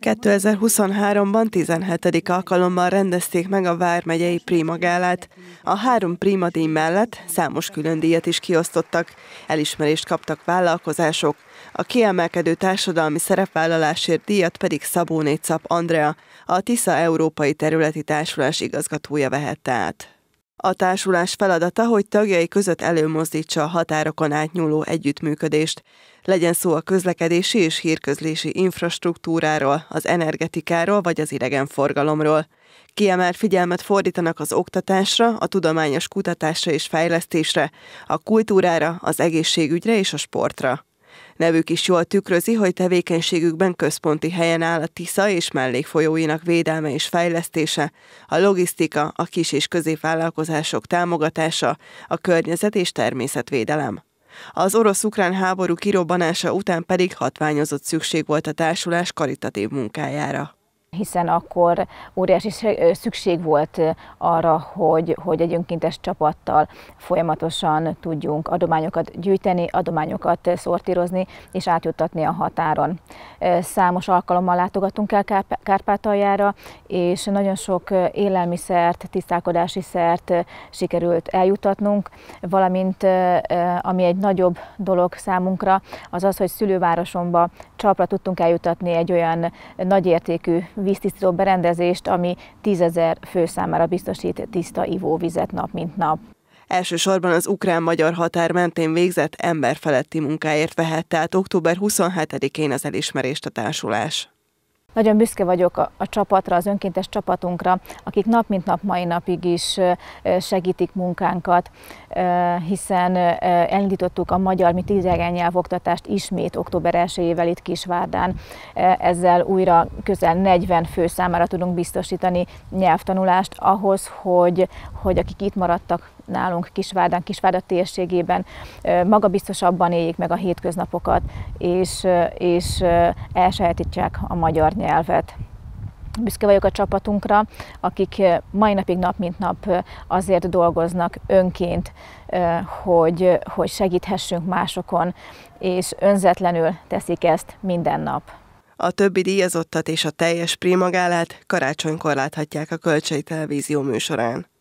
2023-ban 17. alkalommal rendezték meg a Vármegyei Prima Gálát. A három Prima díj mellett számos külön díjat is kiosztottak. Elismerést kaptak vállalkozások, a kiemelkedő társadalmi szerepvállalásért díjat pedig Szabóné Cap Andrea, a TISZA Európai Területi Társulás igazgatója vehette át. A társulás feladata, hogy tagjai között előmozdítsa a határokon átnyúló együttműködést. Legyen szó a közlekedési és hírközlési infrastruktúráról, az energetikáról vagy az idegenforgalomról. Kiemelt figyelmet fordítanak az oktatásra, a tudományos kutatásra és fejlesztésre, a kultúrára, az egészségügyre és a sportra. Nevük is jól tükrözi, hogy tevékenységükben központi helyen áll a Tisza és mellékfolyóinak védelme és fejlesztése, a logisztika, a kis- és középvállalkozások támogatása, a környezet és természetvédelem. Az orosz-ukrán háború kirobbanása után pedig hatványozott szükség volt a társulás karitatív munkájára hiszen akkor óriási szükség volt arra, hogy, hogy egy önkéntes csapattal folyamatosan tudjunk adományokat gyűjteni, adományokat szortírozni és átjuttatni a határon számos alkalommal látogatunk el Kárp Kárpátaljára, és nagyon sok élelmiszert, tisztálkodási szert sikerült eljutatnunk, valamint ami egy nagyobb dolog számunkra, az az, hogy szülővárosomba csapra tudtunk eljutatni egy olyan nagyértékű víztisztító berendezést, ami tízezer fő számára biztosít tiszta ivóvizet nap mint nap. Elsősorban az ukrán-magyar határ mentén végzett emberfeletti munkáért vehette át október 27-én az elismerést a társulás. Nagyon büszke vagyok a, a csapatra, az önkéntes csapatunkra, akik nap mint nap mai napig is segítik munkánkat, hiszen elindítottuk a magyar, mint idegen nyelvoktatást ismét október 1-ével itt Kisvárdán. Ezzel újra közel 40 fő számára tudunk biztosítani nyelvtanulást ahhoz, hogy, hogy akik itt maradtak nálunk Kisvárdán, Kisvárda térségében magabiztosabban éljék meg a hétköznapokat, és, és elsajátítsák a magyar nyelvet büszke vagyok a csapatunkra, akik mai napig nap mint nap azért dolgoznak önként, hogy, hogy segíthessünk másokon, és önzetlenül teszik ezt minden nap. A többi díjazottat és a teljes primagálát karácsonykor láthatják a Kölcsei Televízió műsorán.